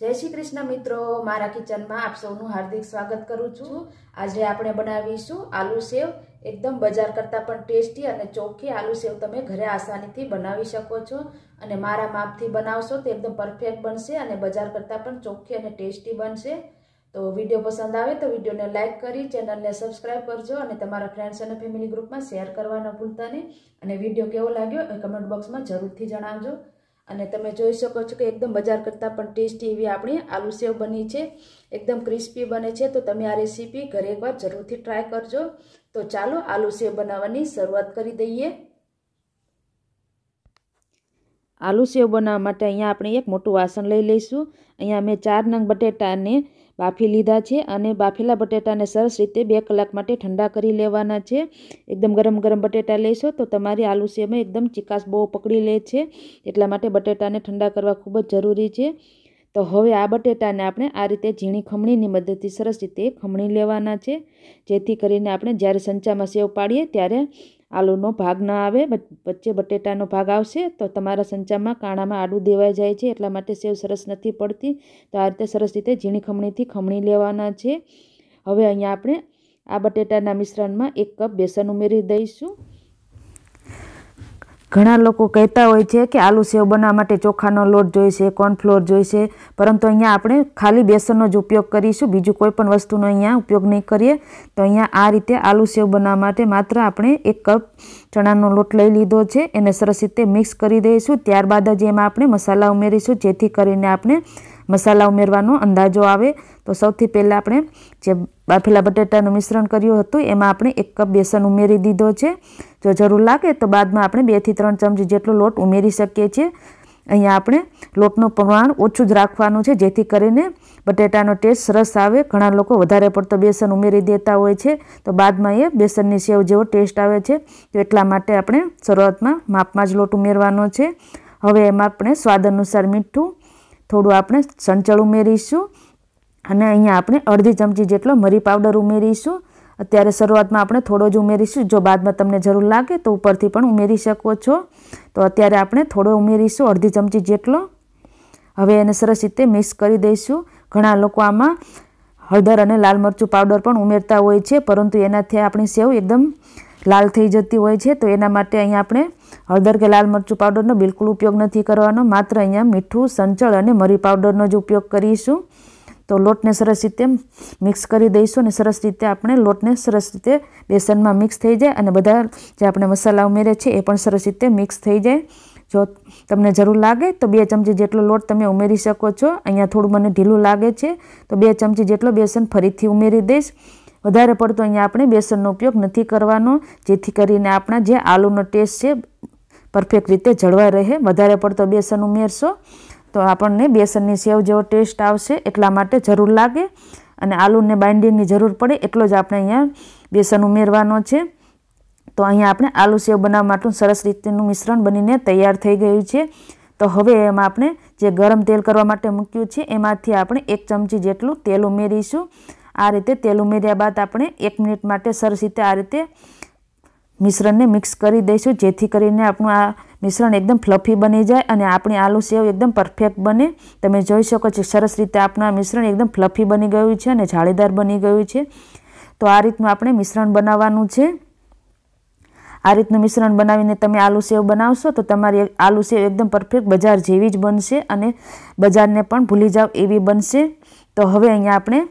જય શ્રી કૃષ્ણ મિત્રો મારા કિચનમાં આપ સૌનું હાર્દિક સ્વાગત કરું છું આજે આપણે બનાવીશું આલુ સેવ એકદમ બજાર કરતાં પણ ટેસ્ટી અને ચોખ્ખી આલુ સેવ તમે ઘરે આસાનીથી બનાવી શકો છો અને મારા માપથી બનાવશો તે એકદમ પરફેક્ટ બનશે અને બજાર કરતાં પણ ચોખ્ખી અને ટેસ્ટી બનશે તો વિડીયો પસંદ આવે તો વિડીયોને લાઇક કરી ચેનલને સબસ્ક્રાઇબ કરજો અને તમારા ફ્રેન્ડ્સ અને ફેમિલી ગ્રુપમાં શેર કરવાના ભૂલતા નહીં અને વિડીયો કેવો લાગ્યો એ કમેન્ટ બોક્સમાં જરૂરથી જણાવજો અને તમે જોઈ શકો છો કે એકદમ બજાર કરતાં પણ ટેસ્ટી એવી આપણી આલુ સેવ બની છે એકદમ ક્રિસ્પી બને છે તો તમે આ રેસીપી ઘરે એકવાર જરૂરથી ટ્રાય કરજો તો ચાલો આલુ સેવ બનાવવાની શરૂઆત કરી દઈએ આલુ સેવ બનાવવા માટે અહીંયા આપણે એક મોટું વાસણ લઈ લઈશું અહીંયા મેં ચાર નંગ બટેટાને બાફી લીધા છે અને બાફેલા બટેટાને સરસ રીતે બે કલાક માટે ઠંડા કરી લેવાના છે એકદમ ગરમ ગરમ બટેટા લેશો તો તમારી આલુ સેવમાં એકદમ ચિકાસ બહુ પકડી લે છે એટલા માટે બટેટાને ઠંડા કરવા ખૂબ જ જરૂરી છે તો હવે આ બટેટાને આપણે આ રીતે ઝીણી ખમણીની મદદથી સરસ રીતે ખમણી લેવાના છે જેથી કરીને આપણે જ્યારે સંચામાં સેવ પાડીએ ત્યારે આલુનો ભાગ ન આવે વચ્ચે બટેટાનો ભાગ આવશે તો તમારા સંચામાં કાણામાં આડું દેવાઈ જાય છે એટલા માટે સેવ સરસ નથી પડતી તો આ રીતે સરસ રીતે ઝીણી ખમણીથી ખમણી લેવાના છે હવે અહીંયા આપણે આ બટેટાના મિશ્રણમાં એક કપ બેસન ઉમેરી દઈશું ઘણા લોકો કહેતા હોય છે કે આલુ સેવ બનાવવા માટે ચોખાનો લોટ જોઈશે કોર્નફ્લોર જોઈશે પરંતુ અહીંયા આપણે ખાલી બેસનનો જ ઉપયોગ કરીશું બીજું કોઈ પણ વસ્તુનો અહીંયા ઉપયોગ નહીં કરીએ તો અહીંયા આ રીતે આલુ સેવ બનાવવા માટે માત્ર આપણે એક કપ ચણાનો લોટ લઈ લીધો છે એને સરસ રીતે મિક્સ કરી દઈશું ત્યારબાદ જ એમાં આપણે મસાલા ઉમેરીશું જેથી કરીને આપણે મસાલા ઉમેરવાનો અંદાજો આવે તો સૌથી પહેલાં આપણે જે બાફેલા બટેટાનું મિશ્રણ કર્યું હતું એમાં આપણે એક કપ બેસન ઉમેરી દીધો છે જો જરૂર લાગે તો બાદમાં આપણે બેથી ત્રણ ચમચી જેટલો લોટ ઉમેરી શકીએ છીએ અહીંયા આપણે લોટનું પ્રમાણ ઓછું જ રાખવાનું છે જેથી કરીને બટેટાનો ટેસ્ટ સરસ આવે ઘણા લોકો વધારે પડતો બેસન ઉમેરી દેતા હોય છે તો બાદમાં એ બેસનની સેવ જેવો ટેસ્ટ આવે છે તો એટલા માટે આપણે શરૂઆતમાં માપમાં જ લોટ ઉમેરવાનો છે હવે એમાં આપણે સ્વાદ અનુસાર મીઠું થોડું આપણે સંચળ ઉમેરીશું અને અહીંયા આપણે અડધી ચમચી જેટલો મરી પાવડર ઉમેરીશું અત્યારે શરૂઆતમાં આપણે થોડો જ ઉમેરીશું જો બાદમાં તમને જરૂર લાગે તો ઉપરથી પણ ઉમેરી શકો છો તો અત્યારે આપણે થોડો ઉમેરીશું અડધી ચમચી જેટલો હવે એને સરસ રીતે મિક્સ કરી દઈશું ઘણા લોકો આમાં હળદર અને લાલ મરચું પાવડર પણ ઉમેરતા હોય છે પરંતુ એનાથી આપણી સેવ એકદમ લાલ થઈ જતી હોય છે તો એના માટે અહીંયા આપણે હળદર કે લાલ મરચું પાવડરનો બિલકુલ ઉપયોગ નથી કરવાનો માત્ર અહીંયા મીઠું સંચળ અને મરી પાવડરનો જ ઉપયોગ કરીશું તો લોટને સરસ રીતે મિક્સ કરી દઈશું અને સરસ રીતે આપણે લોટને સરસ રીતે બેસનમાં મિક્સ થઈ જાય અને બધા જે આપણે મસાલા ઉમેર્યા છે એ પણ સરસ રીતે મિક્સ થઈ જાય જો તમને જરૂર લાગે તો બે ચમચી જેટલો લોટ તમે ઉમેરી શકો છો અહીંયા થોડું મને ઢીલું લાગે છે તો બે ચમચી જેટલો બેસન ફરીથી ઉમેરી દઈશ વધારે પડતો અહીંયા આપણે બેસનનો ઉપયોગ નથી કરવાનો જેથી કરીને આપણા જે આલુનો ટેસ્ટ છે પરફેક્ટ રીતે જળવાઈ રહે વધારે પડતો બેસન ઉમેરશો તો આપણને બેસનની સેવ જેવો ટેસ્ટ આવશે એટલા માટે જરૂર લાગે અને આલુને બાઇન્ડિંગની જરૂર પડે એટલો જ આપણે અહીંયા બેસન ઉમેરવાનો છે તો અહીંયા આપણે આલુ સેવ બનાવવા માટેનું સરસ રીતનું મિશ્રણ બનીને તૈયાર થઈ ગયું છે તો હવે એમાં આપણે જે ગરમ તેલ કરવા માટે મૂક્યું છે એમાંથી આપણે એક ચમચી જેટલું તેલ ઉમેરીશું આ રીતે તેલ ઉમેર્યા બાદ આપણે એક મિનિટ માટે સરસ રીતે આ રીતે મિશ્રણને મિક્સ કરી દઈશું જેથી કરીને આપણું આ મિશ્રણ એકદમ ફ્લફી બની જાય અને આપણી આલુ સેવ એકદમ પરફેક્ટ બને તમે જોઈ શકો છો સરસ રીતે આપણું આ મિશ્રણ એકદમ ફ્લફી બની ગયું છે અને જાળીદાર બની ગયું છે તો આ રીતનું આપણે મિશ્રણ બનાવવાનું છે આ રીતનું મિશ્રણ બનાવીને તમે આલુ સેવ બનાવશો તો તમારી આલુ સેવ એકદમ પરફેક્ટ બજાર જેવી જ બનશે અને બજારને પણ ભૂલી જાવ એવી બનશે તો હવે અહીંયા આપણે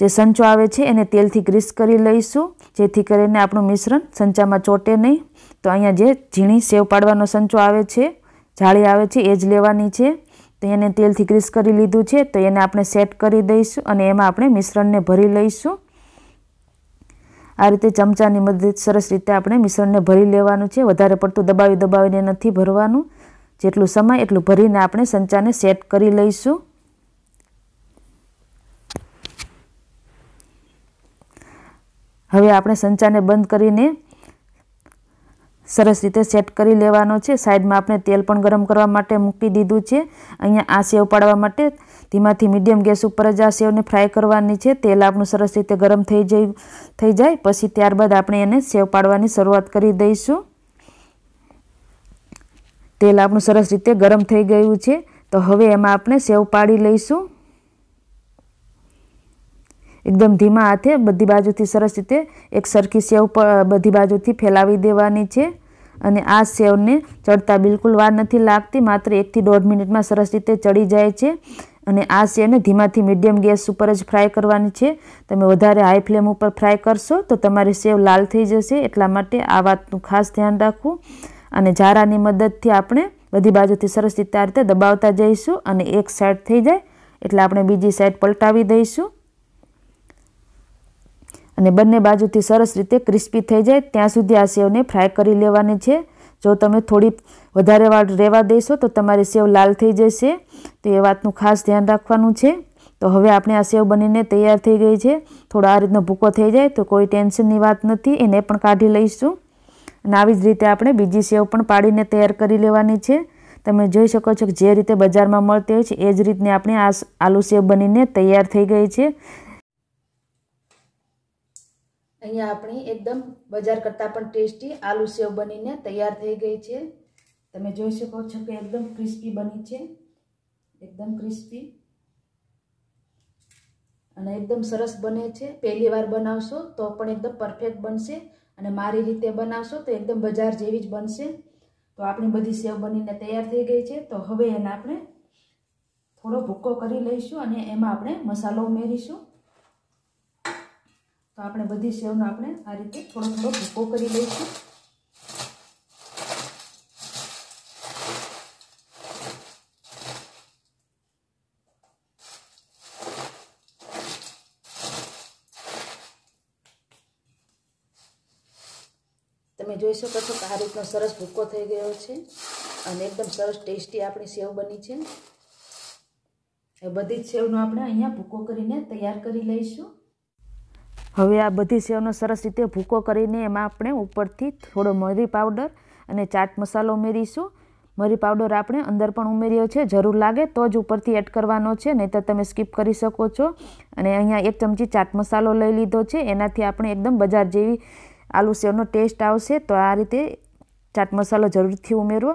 જે સંચો આવે છે એને તેલથી ગ્રીસ કરી લઈશું જેથી કરીને આપણું મિશ્રણ સંચામાં ચોટે નહીં તો અહીંયા જે ઝીણી સેવ પાડવાનો સંચો આવે છે જાળી આવે છે એ જ લેવાની છે તો એને તેલથી ગ્રીસ કરી લીધું છે તો એને આપણે સેટ કરી દઈશું અને એમાં આપણે મિશ્રણને ભરી લઈશું આ રીતે ચમચાની મદદ સરસ રીતે આપણે મિશ્રણને ભરી લેવાનું છે વધારે પડતું દબાવી દબાવીને નથી ભરવાનું જેટલું સમય એટલું ભરીને આપણે સંચાને સેટ કરી લઈશું હવે આપણે સંચાને બંધ કરીને સરસ રીતે સેટ કરી લેવાનો છે સાઈડમાં આપણે તેલ પણ ગરમ કરવા માટે મૂકી દીધું છે અહીંયા આ સેવ પાડવા માટે ધીમાથી મીડિયમ ગેસ ઉપર જ આ સેવને ફ્રાય કરવાની છે તેલ આપણું સરસ રીતે ગરમ થઈ જાય થઈ જાય પછી ત્યારબાદ આપણે એને સેવ પાડવાની શરૂઆત કરી દઈશું તેલ આપણું સરસ રીતે ગરમ થઈ ગયું છે તો હવે એમાં આપણે સેવ પાડી લઈશું એકદમ ધીમા હાથે બધી બાજુથી સરસ રીતે એક સરખી સેવ બધી બાજુથી ફેલાવી દેવાની છે અને આ સેવને ચડતા બિલકુલ વાર નથી લાગતી માત્ર એકથી દોઢ મિનિટમાં સરસ રીતે ચડી જાય છે અને આ સેવને ધીમાથી મીડિયમ ગેસ ઉપર જ ફ્રાય કરવાની છે તમે વધારે હાઈ ફ્લેમ ઉપર ફ્રાય કરશો તો તમારી સેવ લાલ થઈ જશે એટલા માટે આ વાતનું ખાસ ધ્યાન રાખવું અને ઝારાની મદદથી આપણે બધી બાજુથી સરસ રીતે આ રીતે દબાવતા જઈશું અને એક સાઈડ થઈ જાય એટલે આપણે બીજી સાઈડ પલટાવી દઈશું અને બંને બાજુથી સરસ રીતે ક્રિસ્પી થઈ જાય ત્યાં સુધી આ સેવને ફ્રાય કરી લેવાની છે જો તમે થોડી વધારે વાર રહેવા દેશો તો તમારી સેવ લાલ થઈ જશે તો એ વાતનું ખાસ ધ્યાન રાખવાનું છે તો હવે આપણે આ સેવ બનીને તૈયાર થઈ ગઈ છે થોડો આ રીતનો ભૂકો થઈ જાય તો કોઈ ટેન્શનની વાત નથી એને પણ કાઢી લઈશું અને આવી જ રીતે આપણે બીજી સેવ પણ પાડીને તૈયાર કરી લેવાની છે તમે જોઈ શકો છો કે જે રીતે બજારમાં મળતી હોય છે એ જ રીતની આપણે આ આલુ સેવ બનીને તૈયાર થઈ ગઈ છે અહીંયા આપણી એકદમ બજાર કરતાં પણ ટેસ્ટી આલુ સેવ બનીને તૈયાર થઈ ગઈ છે તમે જોઈ શકો છો કે એકદમ ક્રિસ્પી બની છે એકદમ ક્રિસ્પી અને એકદમ સરસ બને છે પહેલી વાર બનાવશો તો પણ એકદમ પરફેક્ટ બનશે અને મારી રીતે બનાવશો તો એકદમ બજાર જેવી જ બનશે તો આપણી બધી સેવ બનીને તૈયાર થઈ ગઈ છે તો હવે એને આપણે થોડો ભૂક્કો કરી લઈશું અને એમાં આપણે મસાલો ઉમેરીશું તો આપણે બધી સેવનો આપણે આ રીતે થોડો થોડો ભૂકો કરી લઈશું તમે જોઈ શકો છો કે આ રીતનો સરસ ભૂકો થઈ ગયો છે અને એકદમ સરસ ટેસ્ટી આપણી સેવ બની છે એ બધી જ સેવનો આપણે અહીંયા ભૂકો કરીને તૈયાર કરી લઈશું હવે આ બધી સેવનો સરસ રીતે ભૂકો કરીને એમાં આપણે ઉપરથી થોડો મરી પાવડર અને ચાટ મસાલો ઉમેરીશું મરી પાવડર આપણે અંદર પણ ઉમેર્યો છે જરૂર લાગે તો જ ઉપરથી એડ કરવાનો છે નહીં તો તમે સ્કીપ કરી શકો છો અને અહીંયા એક ચમચી ચાટ મસાલો લઈ લીધો છે એનાથી આપણે એકદમ બજાર જેવી આલુ સેવનો ટેસ્ટ આવશે તો આ રીતે ચાટ મસાલો જરૂરથી ઉમેરવો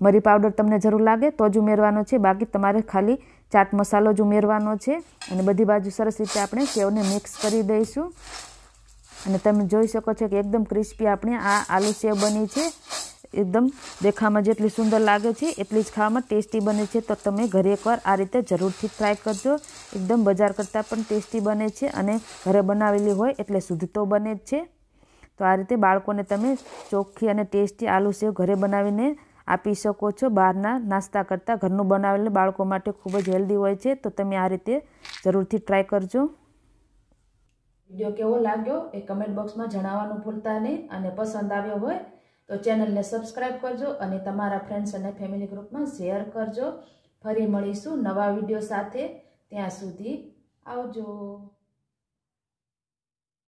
મરી પાવડર તમને જરૂર લાગે તો જ ઉમેરવાનો છે બાકી તમારે ખાલી ચાટ મસાલો જ ઉમેરવાનો છે અને બધી બાજુ સરસ રીતે આપણે સેવને મિક્સ કરી દઈશું અને તમે જોઈ શકો છો કે એકદમ ક્રિસ્પી આપણે આ આલુ સેવ બની છે એકદમ દેખામાં જેટલી સુંદર લાગે છે એટલી જ ખાવામાં ટેસ્ટી બને છે તો તમે ઘરે એકવાર આ રીતે જરૂરથી ટ્રાય કરજો એકદમ બજાર કરતાં પણ ટેસ્ટી બને છે અને ઘરે બનાવેલી હોય એટલે શુદ્ધ તો બને જ છે તો આ રીતે બાળકોને તમે ચોખ્ખી અને ટેસ્ટી આલુ સેવ ઘરે બનાવીને આપી શકો છો બહારના નાસ્તા કરતાં ઘરનું બનાવેલું બાળકો માટે ખૂબ જ હેલ્ધી હોય છે તો તમે આ રીતે જરૂરથી ટ્રાય કરજો વિડીયો કેવો લાગ્યો એ કમેન્ટ બોક્સમાં જણાવવાનું ભૂલતા નહીં અને પસંદ આવ્યો હોય તો ચેનલને સબસ્ક્રાઈબ કરજો અને તમારા ફ્રેન્ડ્સ અને ફેમિલી ગ્રુપમાં શેર કરજો ફરી મળીશું નવા વિડીયો સાથે ત્યાં સુધી આવજો